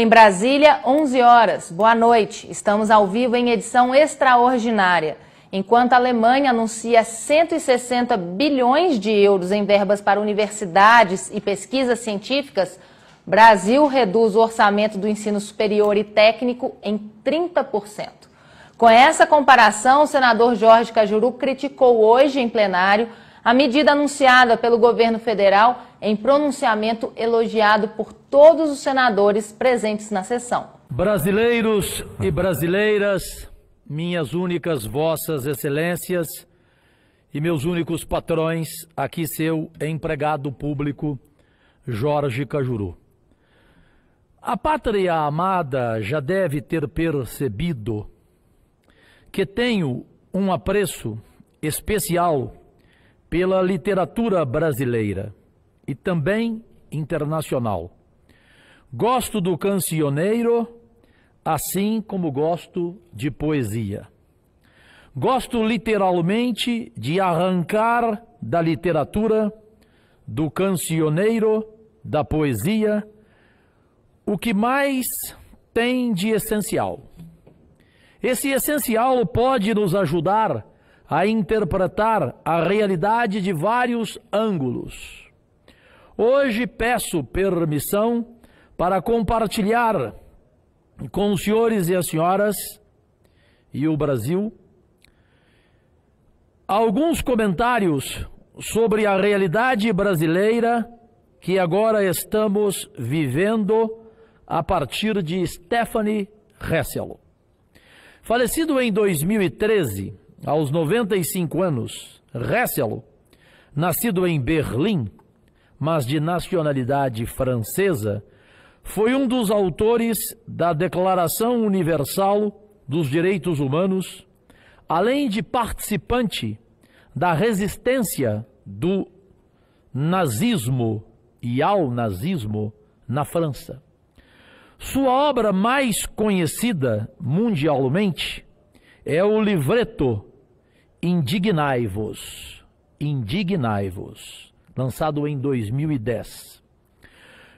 Em Brasília, 11 horas. Boa noite. Estamos ao vivo em edição extraordinária. Enquanto a Alemanha anuncia 160 bilhões de euros em verbas para universidades e pesquisas científicas, Brasil reduz o orçamento do ensino superior e técnico em 30%. Com essa comparação, o senador Jorge Cajuru criticou hoje em plenário a medida anunciada pelo governo federal em pronunciamento elogiado por todos os senadores presentes na sessão. Brasileiros e brasileiras, minhas únicas vossas excelências e meus únicos patrões, aqui seu empregado público, Jorge Cajuru. A pátria amada já deve ter percebido que tenho um apreço especial pela literatura brasileira e também internacional. Gosto do cancioneiro, assim como gosto de poesia. Gosto literalmente de arrancar da literatura, do cancioneiro, da poesia, o que mais tem de essencial. Esse essencial pode nos ajudar a interpretar a realidade de vários ângulos. Hoje peço permissão para compartilhar com os senhores e as senhoras e o Brasil alguns comentários sobre a realidade brasileira que agora estamos vivendo a partir de Stephanie Hessel. Falecido em 2013, aos 95 anos, Hessel, nascido em Berlim, mas de nacionalidade francesa, foi um dos autores da Declaração Universal dos Direitos Humanos, além de participante da resistência do nazismo e ao nazismo na França. Sua obra mais conhecida mundialmente é o livreto Indignai-vos, Indignai-vos, lançado em 2010.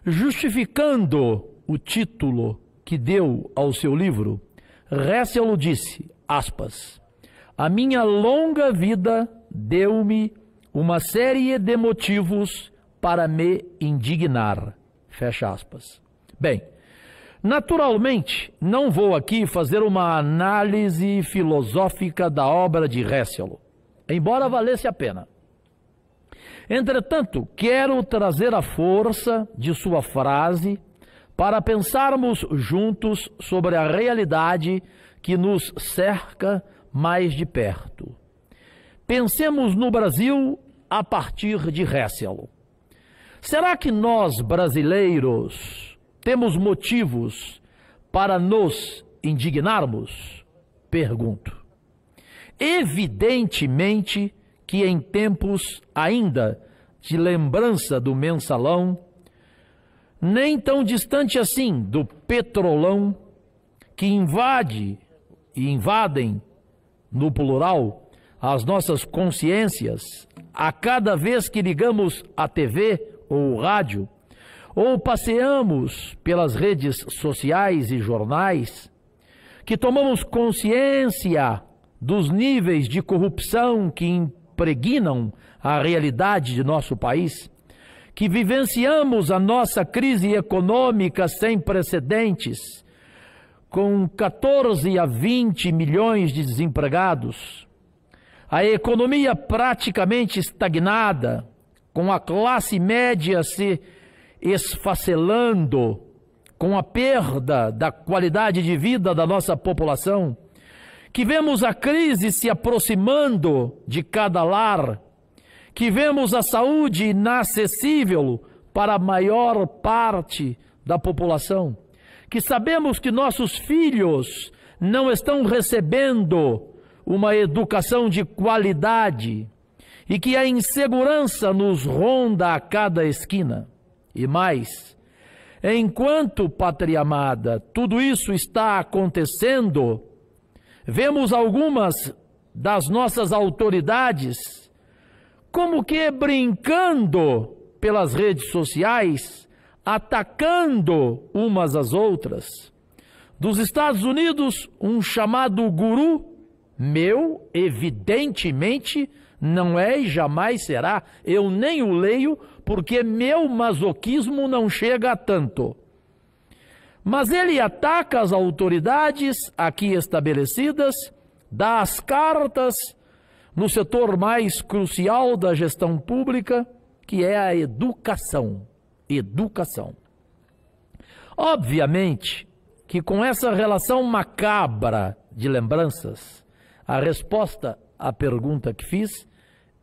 Justificando o título que deu ao seu livro, Hessel disse, aspas, a minha longa vida deu-me uma série de motivos para me indignar. Fecha aspas. Bem, naturalmente, não vou aqui fazer uma análise filosófica da obra de Hessel, embora valesse a pena. Entretanto, quero trazer a força de sua frase para pensarmos juntos sobre a realidade que nos cerca mais de perto. Pensemos no Brasil a partir de Hessel. Será que nós, brasileiros, temos motivos para nos indignarmos? Pergunto. Evidentemente, que em tempos ainda de lembrança do mensalão, nem tão distante assim do petrolão que invade e invadem no plural as nossas consciências a cada vez que ligamos a TV ou o rádio ou passeamos pelas redes sociais e jornais, que tomamos consciência dos níveis de corrupção que impregnam a realidade de nosso país, que vivenciamos a nossa crise econômica sem precedentes, com 14 a 20 milhões de desempregados, a economia praticamente estagnada, com a classe média se esfacelando, com a perda da qualidade de vida da nossa população, que vemos a crise se aproximando de cada lar, que vemos a saúde inacessível para a maior parte da população, que sabemos que nossos filhos não estão recebendo uma educação de qualidade e que a insegurança nos ronda a cada esquina. E mais, enquanto, pátria amada, tudo isso está acontecendo, vemos algumas das nossas autoridades como que brincando pelas redes sociais, atacando umas às outras. Dos Estados Unidos, um chamado guru, meu, evidentemente, não é e jamais será. Eu nem o leio, porque meu masoquismo não chega a tanto. Mas ele ataca as autoridades aqui estabelecidas, dá as cartas no setor mais crucial da gestão pública, que é a educação. Educação. Obviamente que com essa relação macabra de lembranças, a resposta à pergunta que fiz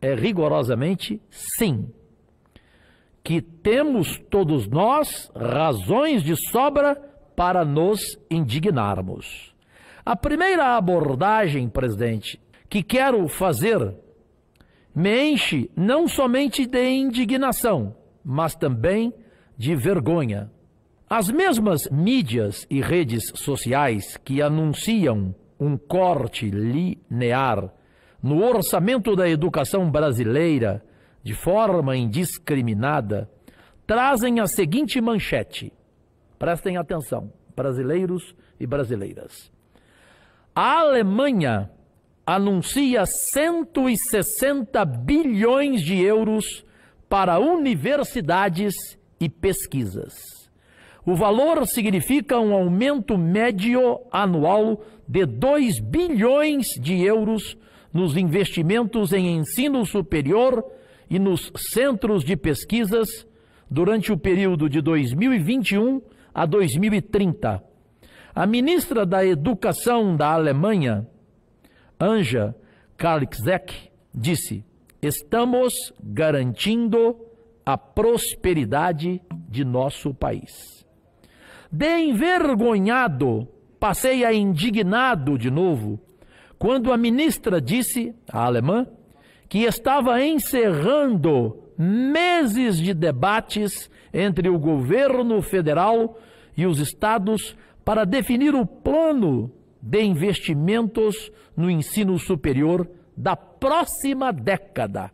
é rigorosamente sim que temos todos nós razões de sobra para nos indignarmos. A primeira abordagem, presidente, que quero fazer me enche não somente de indignação, mas também de vergonha. As mesmas mídias e redes sociais que anunciam um corte linear no orçamento da educação brasileira de forma indiscriminada, trazem a seguinte manchete. Prestem atenção, brasileiros e brasileiras. A Alemanha anuncia 160 bilhões de euros para universidades e pesquisas. O valor significa um aumento médio anual de 2 bilhões de euros nos investimentos em ensino superior e nos centros de pesquisas durante o período de 2021 a 2030. A ministra da Educação da Alemanha, Anja Karliczek, disse: Estamos garantindo a prosperidade de nosso país. De envergonhado, passei a indignado de novo quando a ministra disse, a alemã, que estava encerrando meses de debates entre o governo federal e os estados para definir o plano de investimentos no ensino superior da próxima década.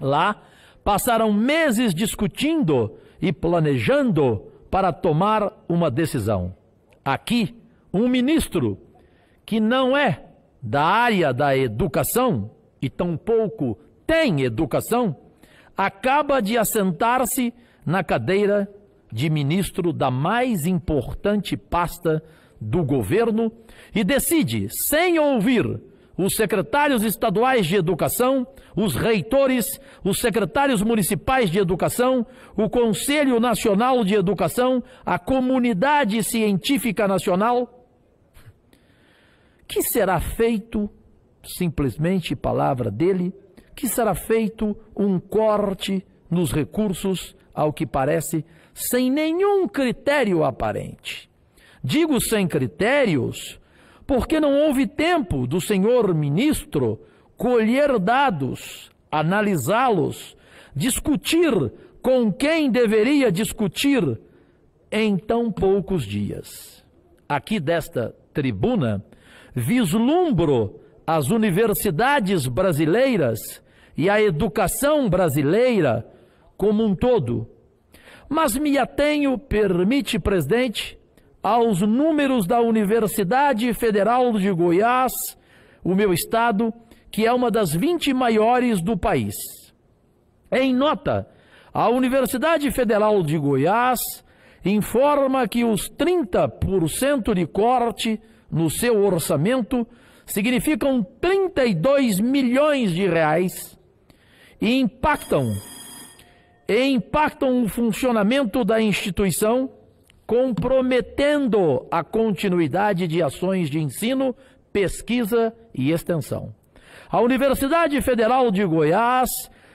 Lá, passaram meses discutindo e planejando para tomar uma decisão. Aqui, um ministro que não é da área da educação e tampouco tem educação, acaba de assentar-se na cadeira de ministro da mais importante pasta do governo e decide, sem ouvir os secretários estaduais de educação, os reitores, os secretários municipais de educação, o Conselho Nacional de Educação, a comunidade científica nacional, que será feito simplesmente palavra dele, que será feito um corte nos recursos, ao que parece, sem nenhum critério aparente. Digo sem critérios, porque não houve tempo do senhor ministro colher dados, analisá-los, discutir com quem deveria discutir em tão poucos dias. Aqui desta tribuna, vislumbro as universidades brasileiras e a educação brasileira como um todo. Mas me atenho, permite, presidente, aos números da Universidade Federal de Goiás, o meu estado, que é uma das 20 maiores do país. Em nota, a Universidade Federal de Goiás informa que os 30% de corte no seu orçamento significam 32 milhões de reais e impactam e impactam o funcionamento da instituição, comprometendo a continuidade de ações de ensino, pesquisa e extensão. A Universidade Federal de Goiás,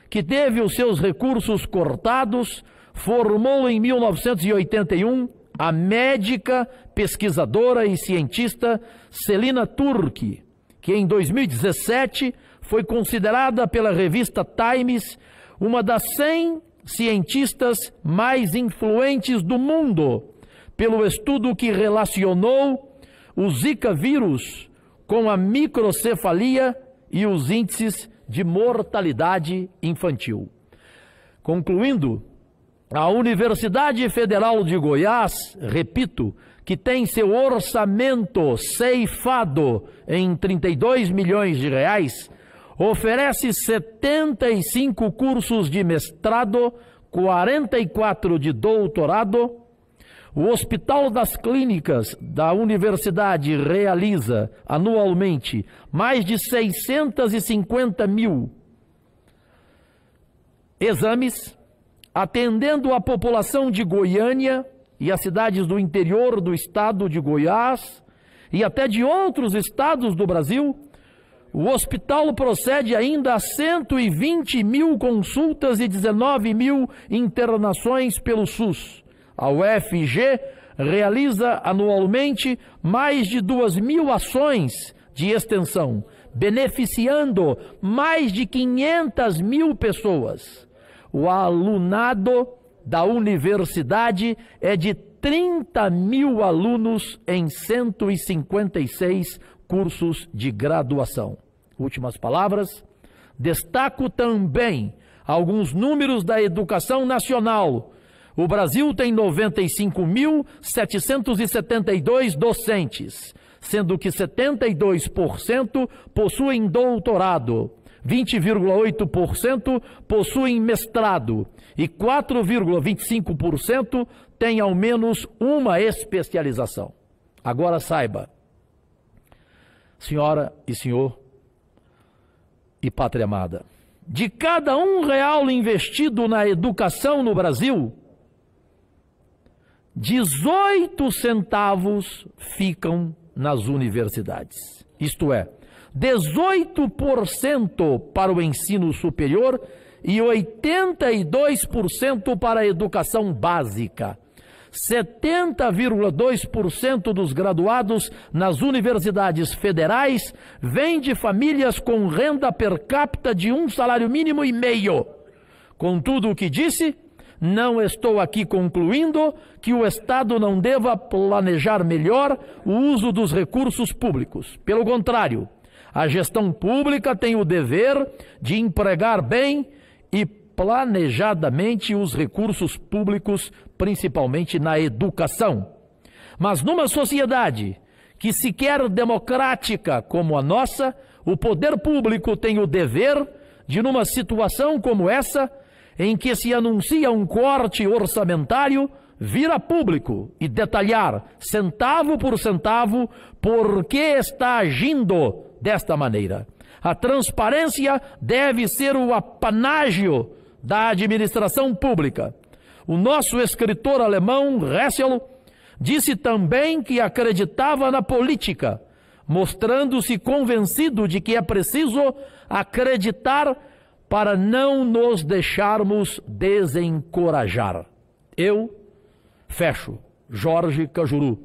que teve os seus recursos cortados, formou em 1981 a médica, pesquisadora e cientista Celina Turki, que em 2017 foi considerada pela revista Times uma das 100 cientistas mais influentes do mundo, pelo estudo que relacionou o Zika vírus com a microcefalia e os índices de mortalidade infantil. Concluindo, a Universidade Federal de Goiás, repito, que tem seu orçamento ceifado em 32 milhões de reais, oferece 75 cursos de mestrado, 44 de doutorado. O Hospital das Clínicas da Universidade realiza anualmente mais de 650 mil exames atendendo a população de Goiânia e as cidades do interior do estado de Goiás e até de outros estados do Brasil, o hospital procede ainda a 120 mil consultas e 19 mil internações pelo SUS. A UFG realiza anualmente mais de 2 mil ações de extensão, beneficiando mais de 500 mil pessoas o alunado da universidade é de 30 mil alunos em 156 cursos de graduação. Últimas palavras. Destaco também alguns números da educação nacional. O Brasil tem 95.772 docentes, sendo que 72% possuem doutorado. 20,8% possuem mestrado e 4,25% têm ao menos uma especialização. Agora saiba, senhora e senhor e pátria amada, de cada um real investido na educação no Brasil, 18 centavos ficam nas universidades. Isto é, 18% para o ensino superior e 82% para a educação básica. 70,2% dos graduados nas universidades federais vêm de famílias com renda per capita de um salário mínimo e meio. Contudo, o que disse? Não estou aqui concluindo que o Estado não deva planejar melhor o uso dos recursos públicos. Pelo contrário, a gestão pública tem o dever de empregar bem e planejadamente os recursos públicos, principalmente na educação. Mas numa sociedade que sequer democrática como a nossa, o poder público tem o dever de, numa situação como essa, em que se anuncia um corte orçamentário, vir a público e detalhar, centavo por centavo, por que está agindo desta maneira. A transparência deve ser o apanágio da administração pública. O nosso escritor alemão Hessel disse também que acreditava na política, mostrando-se convencido de que é preciso acreditar para não nos deixarmos desencorajar. Eu fecho Jorge Cajuru,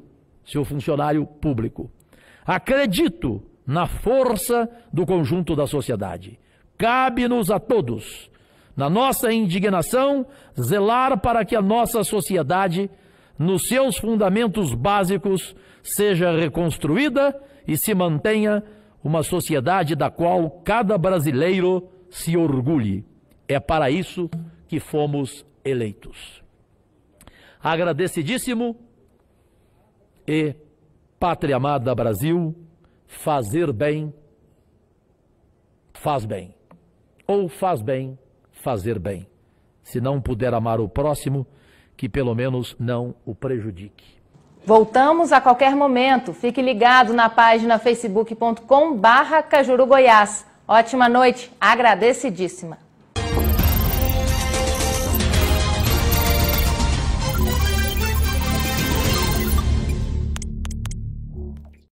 seu funcionário público. Acredito na força do conjunto da sociedade. Cabe-nos a todos, na nossa indignação, zelar para que a nossa sociedade, nos seus fundamentos básicos, seja reconstruída e se mantenha uma sociedade da qual cada brasileiro se orgulhe. É para isso que fomos eleitos. Agradecidíssimo e pátria amada Brasil, fazer bem, faz bem. Ou faz bem, fazer bem. Se não puder amar o próximo, que pelo menos não o prejudique. Voltamos a qualquer momento. Fique ligado na página facebook.com barra Cajuru Goiás. Ótima noite, agradecidíssima.